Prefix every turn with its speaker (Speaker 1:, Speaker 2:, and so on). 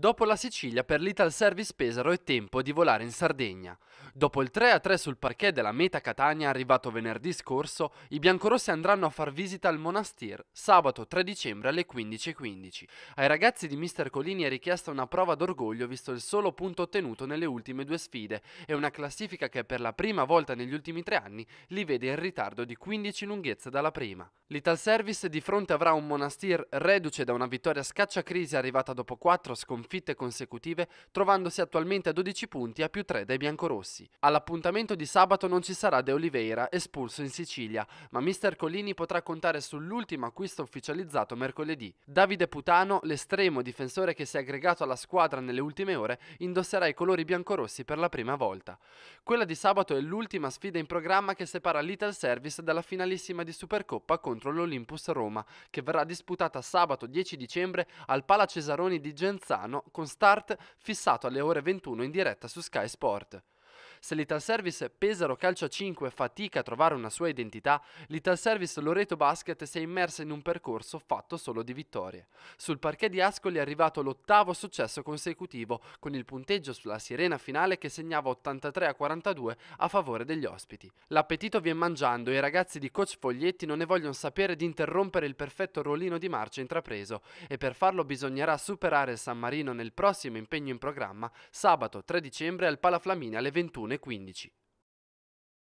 Speaker 1: Dopo la Sicilia per l'Ital Service Pesaro è tempo di volare in Sardegna. Dopo il 3-3 sul parquet della Meta Catania arrivato venerdì scorso, i biancorossi andranno a far visita al Monastir sabato 3 dicembre alle 15.15. Ai ragazzi di Mister Colini è richiesta una prova d'orgoglio visto il solo punto ottenuto nelle ultime due sfide e una classifica che per la prima volta negli ultimi tre anni li vede in ritardo di 15 lunghezze dalla prima. L'Ital Service di fronte avrà un Monastir reduce da una vittoria scacciacrisi arrivata dopo 4 sconfitte sconfitte consecutive, trovandosi attualmente a 12 punti a più 3 dai biancorossi. All'appuntamento di sabato non ci sarà De Oliveira, espulso in Sicilia, ma mister Collini potrà contare sull'ultimo acquisto ufficializzato mercoledì. Davide Putano, l'estremo difensore che si è aggregato alla squadra nelle ultime ore, indosserà i colori biancorossi per la prima volta. Quella di sabato è l'ultima sfida in programma che separa l'Ital Service dalla finalissima di Supercoppa contro l'Olympus Roma, che verrà disputata sabato 10 dicembre al Pala Cesaroni di Genzano Milano con start fissato alle ore 21 in diretta su Sky Sport. Se l'Ital Service Pesaro Calcio 5 fatica a trovare una sua identità, l'Ital Service Loreto Basket si è immersa in un percorso fatto solo di vittorie. Sul parquet di Ascoli è arrivato l'ottavo successo consecutivo, con il punteggio sulla sirena finale che segnava 83 a 42 a favore degli ospiti. L'appetito viene mangiando e i ragazzi di coach Foglietti non ne vogliono sapere di interrompere il perfetto ruolino di marcia intrapreso e per farlo bisognerà superare il San Marino nel prossimo impegno in programma sabato 3 dicembre al Palaflamini alle 21. 2015.